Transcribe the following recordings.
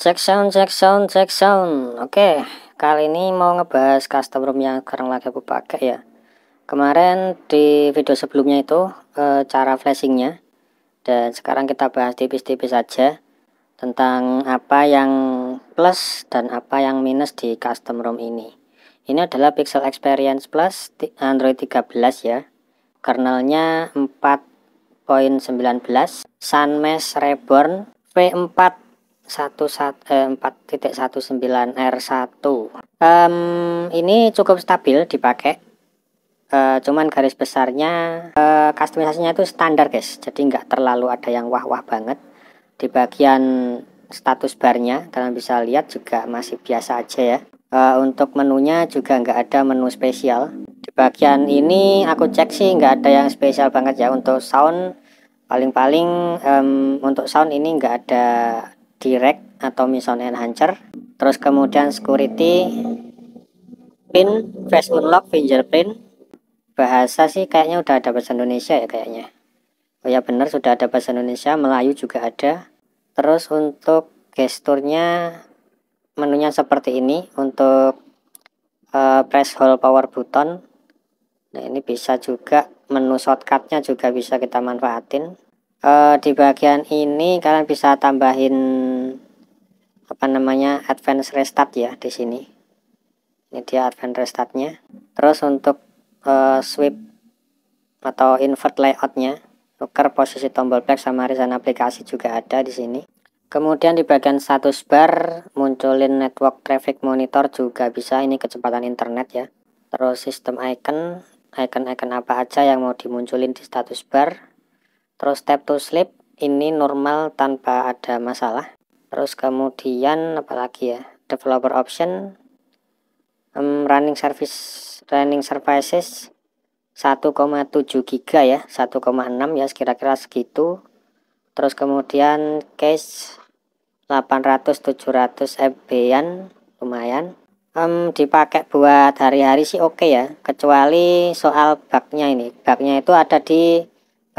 Cek sound, cek sound, cek sound. Oke, kali ini mau ngebahas custom room yang sekarang lagi aku pakai ya. Kemarin di video sebelumnya itu e, cara flashingnya, dan sekarang kita bahas tipis-tipis saja -tipis tentang apa yang plus dan apa yang minus di custom room ini. Ini adalah Pixel Experience Plus Android 13 ya. Kernelnya 4.19, SunMesh Reborn V4 4.19R1 eh, um, ini cukup stabil dipakai uh, cuman garis besarnya uh, eh, customisasinya itu standar guys jadi nggak terlalu ada yang wah-wah banget di bagian status barnya kalian bisa lihat juga masih biasa aja ya uh, untuk menunya juga nggak ada menu spesial di bagian ini aku cek sih nggak ada yang spesial banget ya untuk sound paling-paling um, untuk sound ini nggak ada direct atau mission enhancer terus kemudian security pin face unlock fingerprint bahasa sih kayaknya udah ada bahasa Indonesia ya kayaknya oh ya bener sudah ada bahasa Indonesia Melayu juga ada terus untuk gesturnya menunya seperti ini untuk uh, press hold power button nah ini bisa juga menu shortcutnya juga bisa kita manfaatin uh, di bagian ini kalian bisa tambahin apa namanya advance restart ya di sini ini dia advance restartnya terus untuk uh, sweep atau invert layoutnya tukar posisi tombol back sama resign aplikasi juga ada di sini kemudian di bagian status bar munculin network traffic monitor juga bisa ini kecepatan internet ya terus sistem icon icon-icon apa aja yang mau dimunculin di status bar terus tap to sleep ini normal tanpa ada masalah terus kemudian apalagi ya developer option um, running service running services 1,7 giga ya 1,6 ya kira-kira segitu terus kemudian cache 800 700 fb an lumayan um, dipakai buat hari-hari sih oke okay ya kecuali soal bugnya ini bugnya itu ada di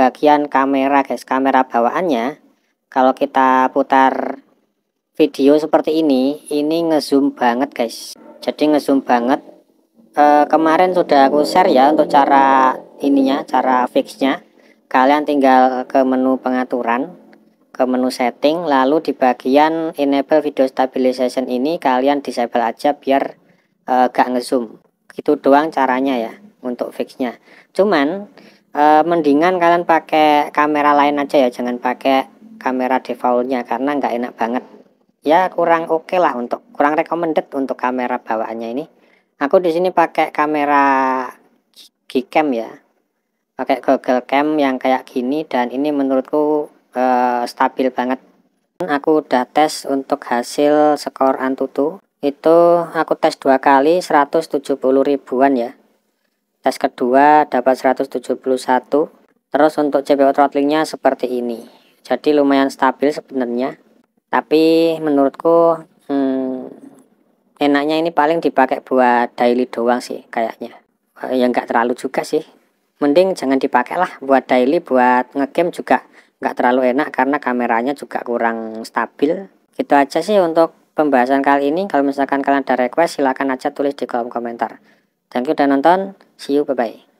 bagian kamera guys kamera bawaannya kalau kita putar video seperti ini ini ngezoom banget guys jadi ngezoom banget e, kemarin sudah aku share ya untuk cara ininya cara fixnya kalian tinggal ke menu pengaturan ke menu setting lalu di bagian enable video stabilization ini kalian disable aja biar e, gak ngezoom gitu doang caranya ya untuk fixnya cuman e, mendingan kalian pakai kamera lain aja ya jangan pakai kamera defaultnya karena nggak enak banget ya kurang oke okay lah untuk kurang recommended untuk kamera bawaannya ini aku di sini pakai kamera Gcam ya pakai Google Cam yang kayak gini dan ini menurutku e, stabil banget aku udah tes untuk hasil skor Antutu itu aku tes dua kali 170 ribuan ya tes kedua dapat 171 terus untuk CPO throttlingnya seperti ini jadi lumayan stabil sebenarnya tapi menurutku hmm, enaknya ini paling dipakai buat daily doang sih kayaknya eh, yang nggak terlalu juga sih mending jangan dipakai lah buat daily buat ngegame juga nggak terlalu enak karena kameranya juga kurang stabil gitu aja sih untuk pembahasan kali ini kalau misalkan kalian ada request silahkan aja tulis di kolom komentar Thank you udah nonton. See you. Bye-bye.